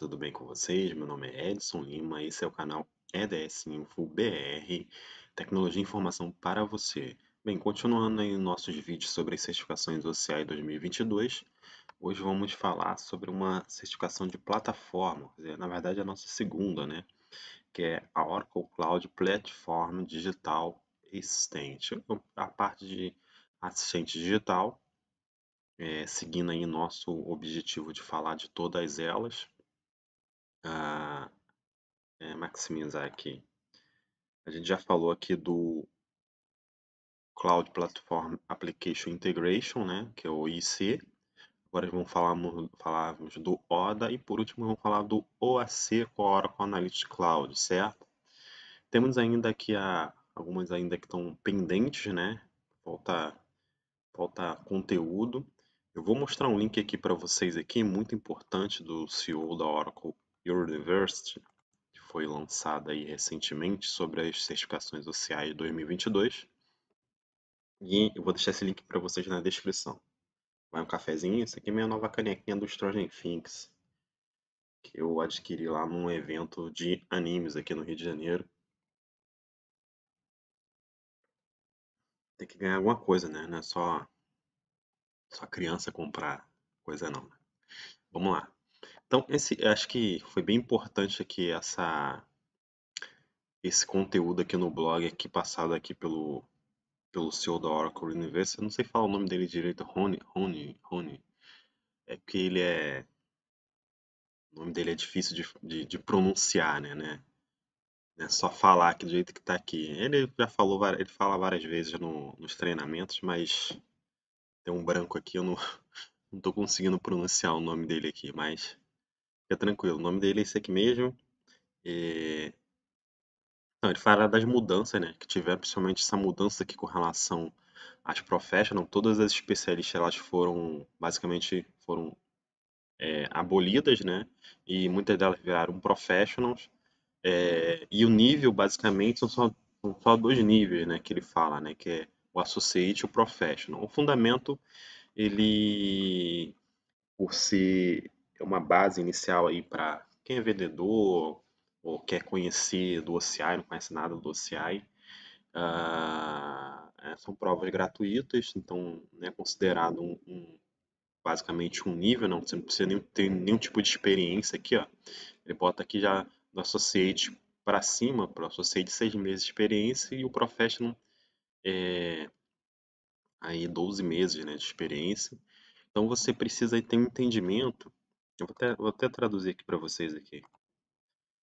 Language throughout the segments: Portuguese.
tudo bem com vocês? Meu nome é Edson Lima, esse é o canal EDS Info BR, tecnologia e informação para você. Bem, continuando aí nossos vídeos sobre certificações OCI 2022, hoje vamos falar sobre uma certificação de plataforma, na verdade é a nossa segunda, né? Que é a Oracle Cloud Platform Digital Assistente, a parte de assistente digital, é, seguindo aí nosso objetivo de falar de todas elas, a ah, é, maximizar aqui. A gente já falou aqui do Cloud Platform Application Integration, né, que é o IC. Agora vamos falar, falarmos do ODA e por último vamos falar do OAC com a Oracle Analytics Cloud, certo? Temos ainda aqui a, algumas ainda que estão pendentes, né? Falta, falta conteúdo. Eu vou mostrar um link aqui para vocês aqui, muito importante, do CEO da Oracle Your Diversity, que foi lançada aí recentemente sobre as certificações sociais 2022. E eu vou deixar esse link para vocês na descrição. Vai um cafezinho, isso aqui é minha nova canequinha do Strogen Finks, que eu adquiri lá num evento de animes aqui no Rio de Janeiro. Tem que ganhar alguma coisa, né? Não é só, só criança comprar coisa não. Né? Vamos lá. Então, esse, acho que foi bem importante aqui essa, esse conteúdo aqui no blog, aqui passado aqui pelo, pelo CEO da Oracle Universe. Eu não sei falar o nome dele direito, Rony, Rony, Rony. É que ele é... O nome dele é difícil de, de, de pronunciar, né, né? É só falar aqui do jeito que está aqui. Ele já falou, ele fala várias vezes no, nos treinamentos, mas tem um branco aqui, eu não, não tô conseguindo pronunciar o nome dele aqui, mas Fica tranquilo, o nome dele é esse aqui mesmo. E... Não, ele fala das mudanças, né? Que tiveram principalmente essa mudança aqui com relação às professionals. Todas as especialistas elas foram, basicamente, foram é, abolidas, né? E muitas delas viraram professionals. É, e o nível, basicamente, são só, são só dois níveis, né? Que ele fala, né? Que é o associate e o professional. O fundamento, ele, por ser é uma base inicial aí para quem é vendedor ou quer conhecer do OCI, não conhece nada do OCI. Uh, ah, é, são provas gratuitas, então é né, considerado um, um, basicamente um nível, não você não precisa nem ter nenhum tipo de experiência aqui, ó. Ele bota aqui já do associate para cima, para o associate seis meses de experiência e o professional é, aí 12 meses né, de experiência. Então você precisa ter um entendimento eu vou até, vou até traduzir aqui para vocês aqui.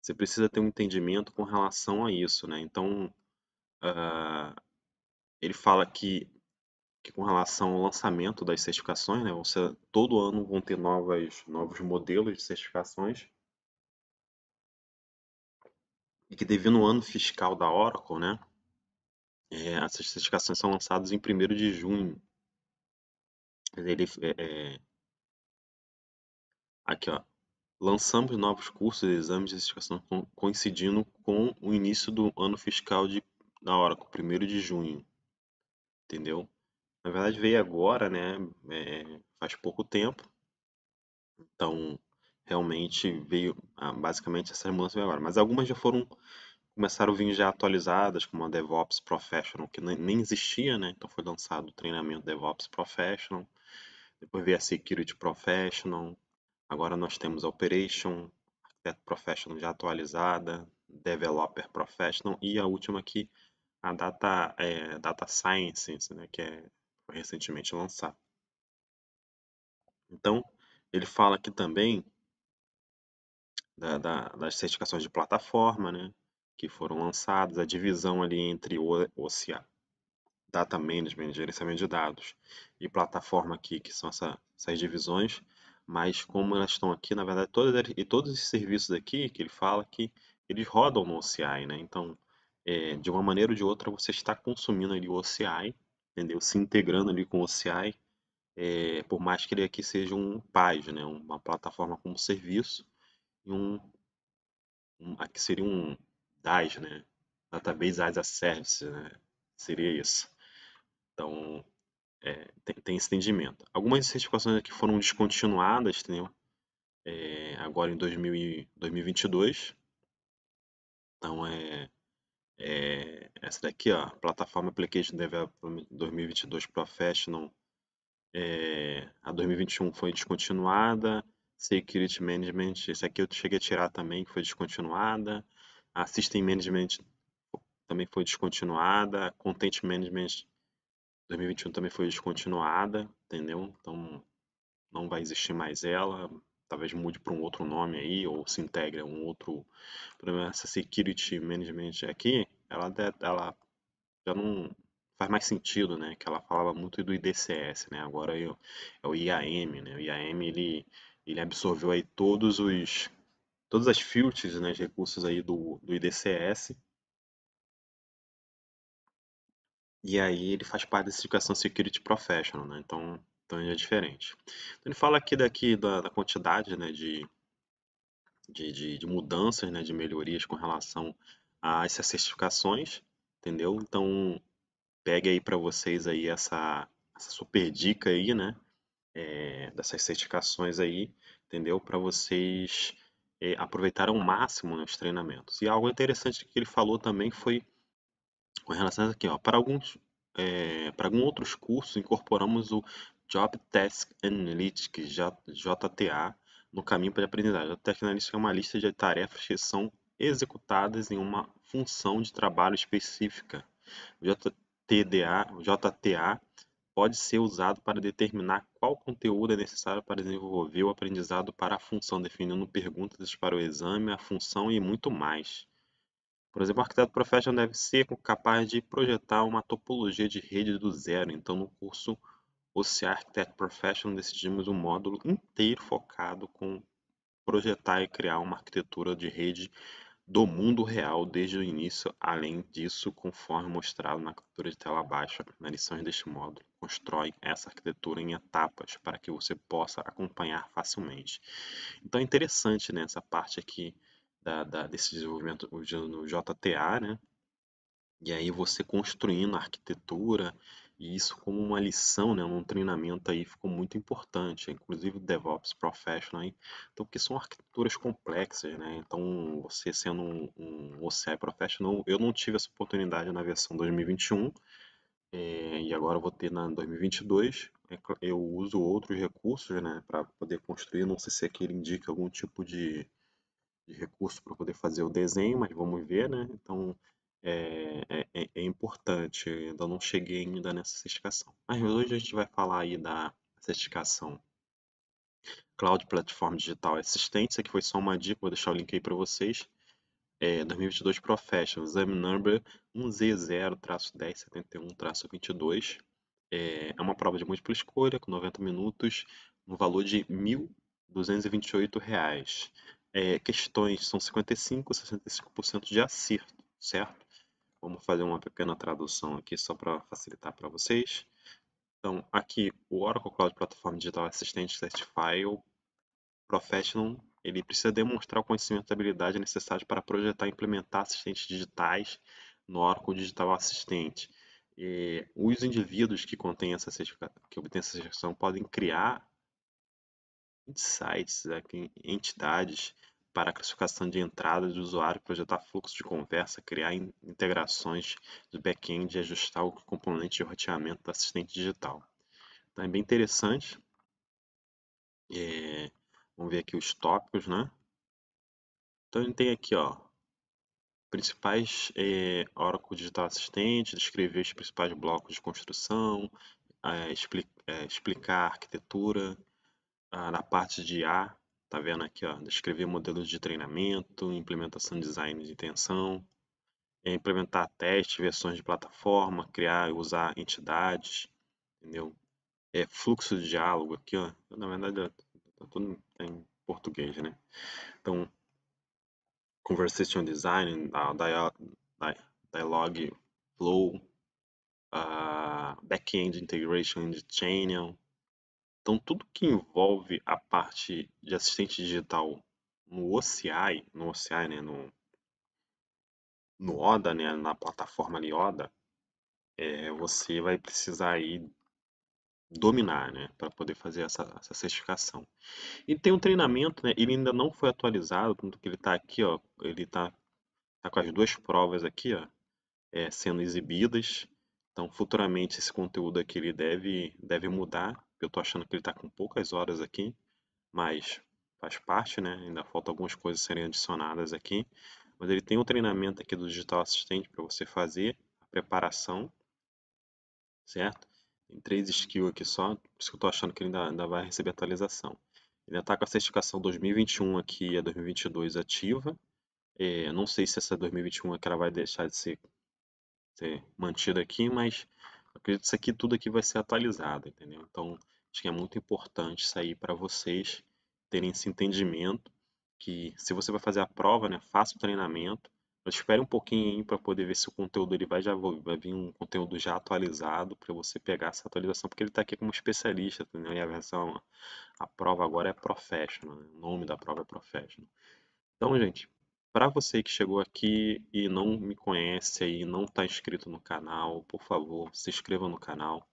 Você precisa ter um entendimento com relação a isso, né? Então, uh, ele fala que, que com relação ao lançamento das certificações, né? Ou seja, todo ano vão ter novas, novos modelos de certificações. E que devido ao ano fiscal da Oracle, né? É, essas certificações são lançadas em 1 de junho. Ele, é, é Aqui, ó. Lançamos novos cursos e exames de certificação coincidindo com o início do ano fiscal de, na hora, com 1 de junho. Entendeu? Na verdade, veio agora, né? É, faz pouco tempo. Então, realmente veio ah, basicamente essas mudanças agora. Mas algumas já foram começaram a vir já atualizadas, como a DevOps Professional, que nem existia, né? Então foi lançado o treinamento DevOps Professional. Depois veio a Security Professional, Agora nós temos Operation, Architect é, Professional já atualizada, Developer Professional e a última aqui, a Data, é, data Science, né, que é, foi recentemente lançada. Então, ele fala aqui também da, da, das certificações de plataforma, né, que foram lançadas, a divisão ali entre o, OCA, Data Management, gerenciamento de dados, e plataforma aqui, que são essa, essas divisões, mas como elas estão aqui, na verdade, todas, e todos esses serviços aqui que ele fala que eles rodam no OCI, né? Então, é, de uma maneira ou de outra, você está consumindo ali o OCI, entendeu? Se integrando ali com o OCI, é, por mais que ele aqui seja um page, né? Uma plataforma como serviço e um, um aqui seria um DAS, né? Database as a Service, né? Seria isso. Então, é, tem, tem, esse entendimento. Algumas certificações que foram descontinuadas, entendeu? É, agora em 2000 e 2022. Então é, é, essa daqui, ó, plataforma Application Development 2022 Professional. É, a 2021 foi descontinuada. Security Management, esse aqui eu cheguei a tirar também, que foi descontinuada. A System Management também foi descontinuada. Content Management 2021 também foi descontinuada, entendeu? Então não vai existir mais ela, talvez mude para um outro nome aí, ou se integre a um outro. Por exemplo, essa Security Management aqui, ela, ela já não faz mais sentido, né? Que ela falava muito do IDCS, né? Agora é o é IAM, né? O IAM, ele, ele absorveu aí todos os... Todas as filters, né, Os recursos aí do, do IDCS E aí ele faz parte dessa certificação security professional, né? Então, então é diferente. Então, ele fala aqui daqui da, da quantidade, né, de, de, de, de, mudanças, né, de melhorias com relação a essas certificações, entendeu? Então, pegue aí para vocês aí essa, essa super dica aí, né? É, dessas certificações aí, entendeu? Para vocês é, aproveitarem ao máximo né, os treinamentos. E algo interessante que ele falou também foi com relação a isso aqui, ó, para alguns é, para alguns outros cursos incorporamos o Job Task Analytics, JTA, no caminho para a aprendizagem. A Task Analytics é uma lista de tarefas que são executadas em uma função de trabalho específica. O JTDA, o JTA pode ser usado para determinar qual conteúdo é necessário para desenvolver o aprendizado para a função, definindo perguntas para o exame, a função e muito mais. Por exemplo, o arquiteto professional deve ser capaz de projetar uma topologia de rede do zero. Então, no curso OCI Architect Professional, decidimos um módulo inteiro focado com projetar e criar uma arquitetura de rede do mundo real desde o início, além disso, conforme mostrado na captura de tela baixa, nas lições deste módulo, constrói essa arquitetura em etapas para que você possa acompanhar facilmente. Então é interessante nessa né, parte aqui da, da, desse desenvolvimento no JTA, né? E aí você construindo a arquitetura, e isso como uma lição, né, um treinamento aí ficou muito importante, inclusive DevOps Professional, aí, então porque são arquiteturas complexas, né? Então você sendo um, um OCI Professional, eu não tive essa oportunidade na versão 2021 é, eh, e agora vou ter na 2022. É eu uso outros recursos, né, para poder construir. Não sei se aqui é ele indica algum tipo de de recurso para poder fazer o desenho, mas vamos ver, né? Então é, é, é, é importante, eu ainda não cheguei ainda nessa certificação. Mas hoje a gente vai falar aí da certificação Cloud Platform Digital Assistência, que foi só uma dica, vou deixar o link aí para vocês. É, 2022 Professional, Exam Number 1Z0-1071-22. É, é uma prova de múltipla escolha, com 90 minutos, no valor de R$ 1.228 é, questões são 55, 65% de acerto, certo? Vamos fazer uma pequena tradução aqui só para facilitar para vocês. Então, aqui o Oracle Cloud Platform Digital Assistant Certifiable Professional, ele precisa demonstrar o conhecimento e habilidade necessário para projetar e implementar assistentes digitais no Oracle Digital Assistente. E os indivíduos que contêm essa certificação, que obtêm essa certificação podem criar sites, aqui, né, entidades para a classificação de entradas do usuário, projetar fluxo de conversa, criar integrações do back-end e ajustar o componente de roteamento do assistente digital. Então é bem interessante. É, vamos ver aqui os tópicos, né? Então a gente tem aqui, ó, principais é, Oracle Digital Assistente, descrever os principais blocos de construção, é, é, explicar a arquitetura, ah, na parte de A, tá vendo aqui, ó, descrever modelos de treinamento, implementação de design de intenção, é, implementar testes, versões de plataforma, criar e usar entidades, entendeu? É fluxo de diálogo aqui, ó, na verdade é, tá tudo em português, né? Então, conversation design, dialogue flow, uh, back-end integration and channel, então, tudo que envolve a parte de assistente digital no OCI, no OCI, né, no, no ODA, né, na plataforma ali ODA, é, você vai precisar aí dominar, né, para poder fazer essa, essa, certificação. E tem um treinamento, né, ele ainda não foi atualizado, tanto que ele está aqui, ó, ele está tá com as duas provas aqui, ó, é, sendo exibidas. Então, futuramente esse conteúdo aqui ele deve, deve mudar eu estou achando que ele está com poucas horas aqui, mas faz parte, né? Ainda falta algumas coisas serem adicionadas aqui. Mas ele tem um treinamento aqui do Digital Assistente para você fazer a preparação, certo? Tem três skills aqui só, por isso que eu estou achando que ele ainda, ainda vai receber atualização. Ele está com a certificação 2021 aqui, a 2022 ativa. É, não sei se essa 2021 é que ela vai deixar de ser, ser mantida aqui, mas que isso aqui tudo aqui vai ser atualizado, entendeu? Então, acho que é muito importante sair para vocês terem esse entendimento que se você vai fazer a prova, né, faça o treinamento, mas espere um pouquinho para poder ver se o conteúdo ele vai já vai vir um conteúdo já atualizado para você pegar essa atualização, porque ele está aqui como especialista, entendeu? E a versão a prova agora é professional, né? o nome da prova é professional. Então, gente, para você que chegou aqui e não me conhece aí, não está inscrito no canal, por favor, se inscreva no canal.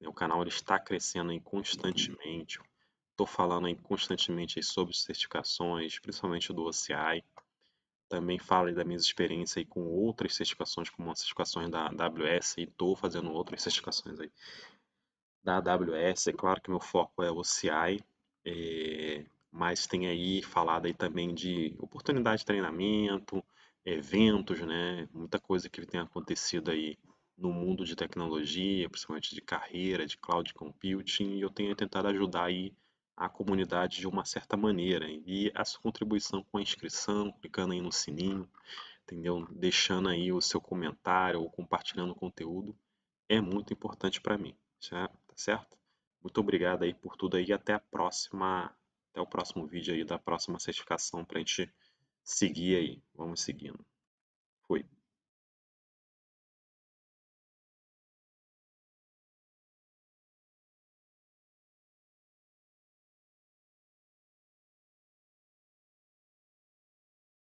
É, o canal está crescendo aí constantemente. Estou falando aí constantemente aí sobre certificações, principalmente do OCI. Também falo da minha experiência aí com outras certificações, como as certificações da AWS, e estou fazendo outras certificações aí da AWS. É claro que meu foco é OCI, é, mas tem aí falado aí também de oportunidade de treinamento, eventos, né? Muita coisa que tem acontecido aí no mundo de tecnologia, principalmente de carreira, de cloud computing, e eu tenho tentado ajudar aí a comunidade de uma certa maneira. E a sua contribuição com a inscrição, clicando aí no sininho, entendeu? Deixando aí o seu comentário ou compartilhando o conteúdo é muito importante para mim, tá certo? Muito obrigado aí por tudo aí e até a próxima até o próximo vídeo aí da próxima certificação para a gente seguir aí. Vamos seguindo. Fui.